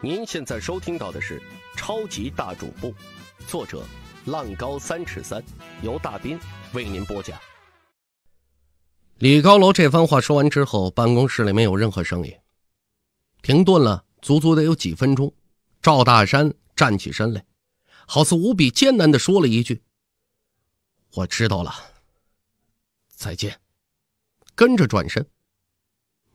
您现在收听到的是《超级大主播》，作者浪高三尺三，由大斌为您播讲。李高楼这番话说完之后，办公室里没有任何声音，停顿了足足得有几分钟。赵大山站起身来，好似无比艰难地说了一句：“我知道了，再见。”跟着转身。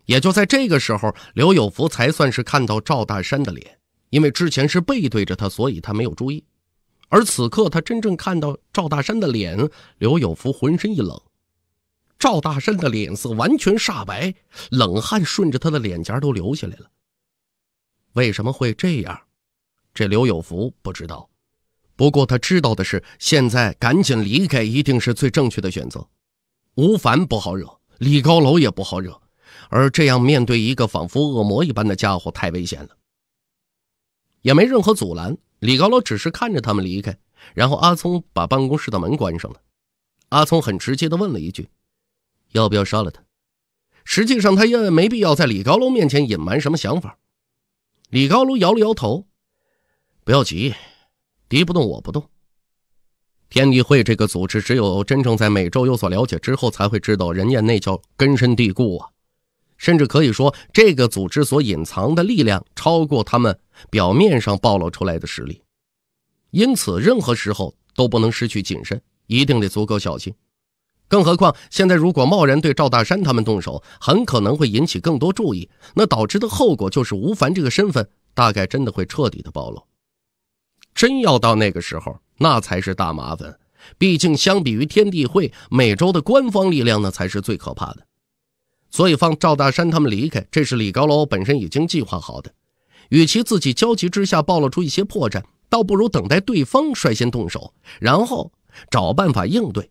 也就在这个时候，刘有福才算是看到赵大山的脸，因为之前是背对着他，所以他没有注意。而此刻，他真正看到赵大山的脸，刘有福浑身一冷。赵大山的脸色完全煞白，冷汗顺着他的脸颊都流下来了。为什么会这样？这刘有福不知道，不过他知道的是，现在赶紧离开一定是最正确的选择。吴凡不好惹，李高楼也不好惹。而这样面对一个仿佛恶魔一般的家伙太危险了，也没任何阻拦。李高楼只是看着他们离开，然后阿聪把办公室的门关上了。阿聪很直接的问了一句：“要不要杀了他？”实际上，他也没必要在李高楼面前隐瞒什么想法。李高楼摇了摇头：“不要急，敌不动，我不动。天地会这个组织，只有真正在美洲有所了解之后，才会知道人家那叫根深蒂固啊。”甚至可以说，这个组织所隐藏的力量超过他们表面上暴露出来的实力。因此，任何时候都不能失去谨慎，一定得足够小心。更何况，现在如果贸然对赵大山他们动手，很可能会引起更多注意，那导致的后果就是吴凡这个身份大概真的会彻底的暴露。真要到那个时候，那才是大麻烦。毕竟，相比于天地会，美洲的官方力量那才是最可怕的。所以放赵大山他们离开，这是李高楼本身已经计划好的。与其自己焦急之下暴露出一些破绽，倒不如等待对方率先动手，然后找办法应对。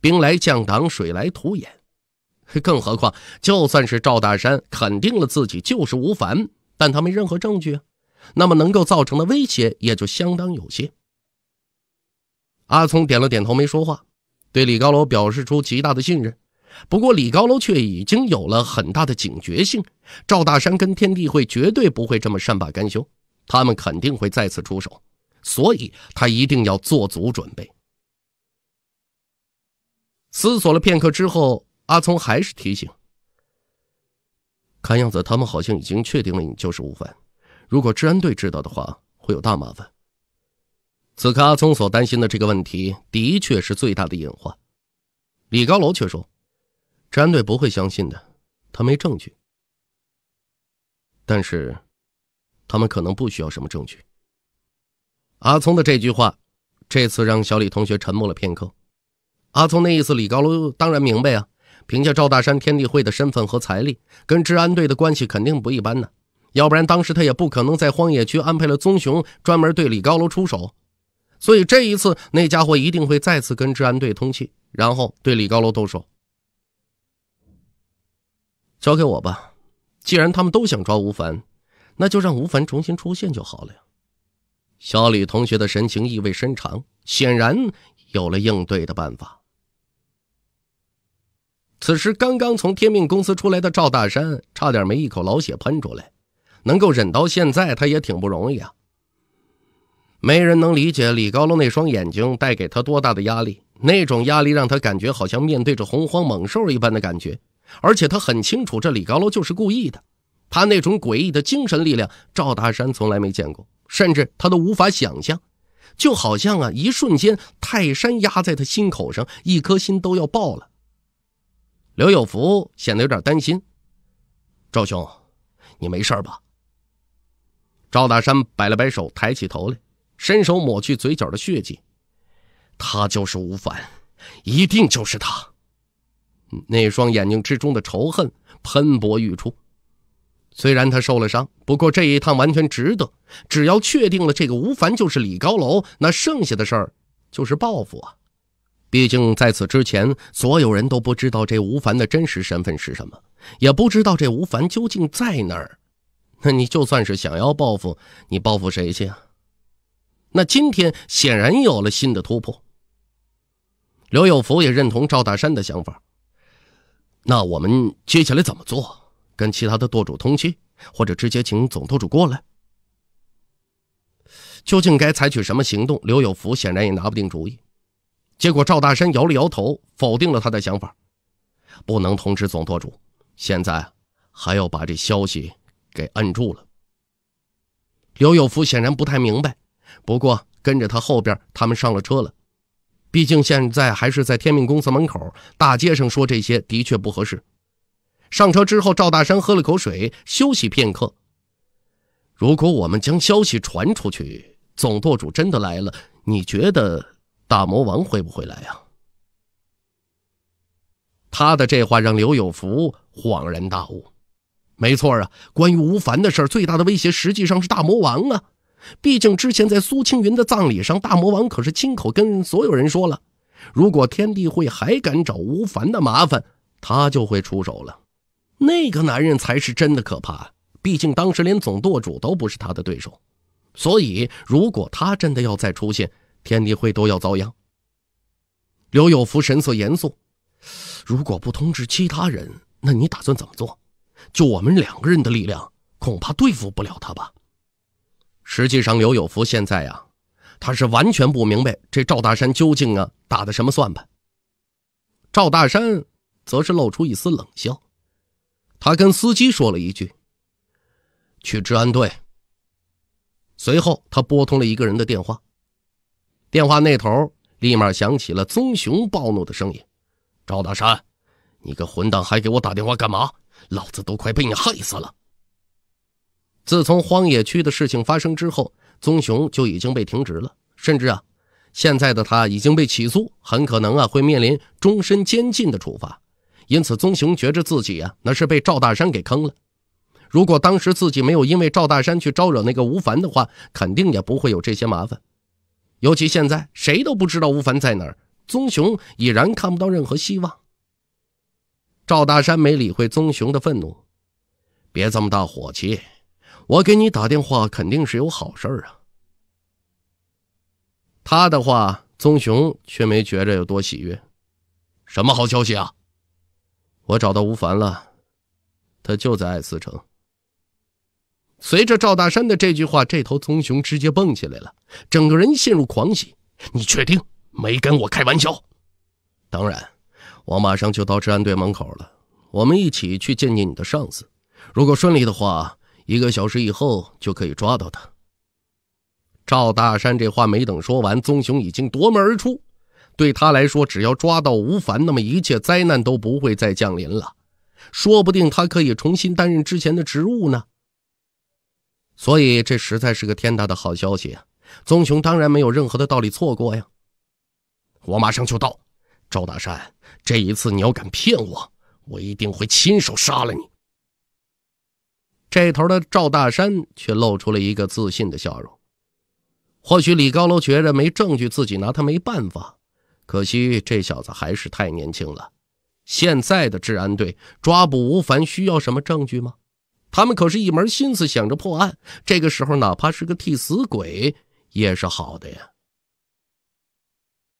兵来将挡，水来土掩。更何况，就算是赵大山肯定了自己就是吴凡，但他没任何证据啊，那么能够造成的威胁也就相当有限。阿聪点了点头，没说话，对李高楼表示出极大的信任。不过李高楼却已经有了很大的警觉性。赵大山跟天地会绝对不会这么善罢甘休，他们肯定会再次出手，所以他一定要做足准备。思索了片刻之后，阿聪还是提醒：“看样子他们好像已经确定了你就是吴凡，如果治安队知道的话，会有大麻烦。”此刻阿聪所担心的这个问题的确是最大的隐患。李高楼却说。治安队不会相信的，他没证据。但是，他们可能不需要什么证据。阿聪的这句话，这次让小李同学沉默了片刻。阿聪那意思，李高楼当然明白啊。凭借赵大山天地会的身份和财力，跟治安队的关系肯定不一般呢。要不然，当时他也不可能在荒野区安排了棕熊专门对李高楼出手。所以这一次，那家伙一定会再次跟治安队通气，然后对李高楼动手。交给我吧，既然他们都想抓吴凡，那就让吴凡重新出现就好了呀。小李同学的神情意味深长，显然有了应对的办法。此时，刚刚从天命公司出来的赵大山差点没一口老血喷出来，能够忍到现在，他也挺不容易啊。没人能理解李高龙那双眼睛带给他多大的压力，那种压力让他感觉好像面对着洪荒猛兽一般的感觉。而且他很清楚，这李高楼就是故意的。他那种诡异的精神力量，赵大山从来没见过，甚至他都无法想象。就好像啊，一瞬间泰山压在他心口上，一颗心都要爆了。刘有福显得有点担心：“赵兄，你没事吧？”赵大山摆了摆手，抬起头来，伸手抹去嘴角的血迹。他就是吴凡，一定就是他。那双眼睛之中的仇恨喷薄欲出。虽然他受了伤，不过这一趟完全值得。只要确定了这个吴凡就是李高楼，那剩下的事儿就是报复啊！毕竟在此之前，所有人都不知道这吴凡的真实身份是什么，也不知道这吴凡究竟在哪儿。那你就算是想要报复，你报复谁去啊？那今天显然有了新的突破。刘有福也认同赵大山的想法。那我们接下来怎么做？跟其他的舵主通气，或者直接请总舵主过来？究竟该采取什么行动？刘有福显然也拿不定主意。结果赵大山摇了摇头，否定了他的想法。不能通知总舵主，现在还要把这消息给摁住了。刘有福显然不太明白，不过跟着他后边，他们上了车了。毕竟现在还是在天命公司门口大街上说这些的确不合适。上车之后，赵大山喝了口水，休息片刻。如果我们将消息传出去，总舵主真的来了，你觉得大魔王会不会来呀？他的这话让刘有福恍然大悟。没错啊，关于吴凡的事最大的威胁实际上是大魔王啊。毕竟之前在苏青云的葬礼上，大魔王可是亲口跟所有人说了，如果天地会还敢找吴凡的麻烦，他就会出手了。那个男人才是真的可怕，毕竟当时连总舵主都不是他的对手。所以，如果他真的要再出现，天地会都要遭殃。刘有福神色严肃：“如果不通知其他人，那你打算怎么做？就我们两个人的力量，恐怕对付不了他吧？”实际上，刘有福现在呀，他是完全不明白这赵大山究竟啊打的什么算盘。赵大山则是露出一丝冷笑，他跟司机说了一句：“去治安队。”随后，他拨通了一个人的电话，电话那头立马响起了棕熊暴怒的声音：“赵大山，你个混蛋，还给我打电话干嘛？老子都快被你害死了！”自从荒野区的事情发生之后，棕熊就已经被停职了，甚至啊，现在的他已经被起诉，很可能啊会面临终身监禁的处罚。因此，棕熊觉着自己啊那是被赵大山给坑了。如果当时自己没有因为赵大山去招惹那个吴凡的话，肯定也不会有这些麻烦。尤其现在谁都不知道吴凡在哪儿，棕熊已然看不到任何希望。赵大山没理会棕熊的愤怒，别这么大火气。我给你打电话肯定是有好事儿啊！他的话，棕熊却没觉着有多喜悦。什么好消息啊？我找到吴凡了，他就在爱思城。随着赵大山的这句话，这头棕熊直接蹦起来了，整个人陷入狂喜。你确定没跟我开玩笑？当然，我马上就到治安队门口了，我们一起去见见你的上司。如果顺利的话。一个小时以后就可以抓到他。赵大山这话没等说完，棕熊已经夺门而出。对他来说，只要抓到吴凡，那么一切灾难都不会再降临了。说不定他可以重新担任之前的职务呢。所以这实在是个天大的好消息。棕熊当然没有任何的道理错过呀。我马上就到，赵大山，这一次你要敢骗我，我一定会亲手杀了你。这头的赵大山却露出了一个自信的笑容。或许李高楼觉着没证据，自己拿他没办法。可惜这小子还是太年轻了。现在的治安队抓捕吴凡需要什么证据吗？他们可是一门心思想着破案。这个时候哪怕是个替死鬼也是好的呀。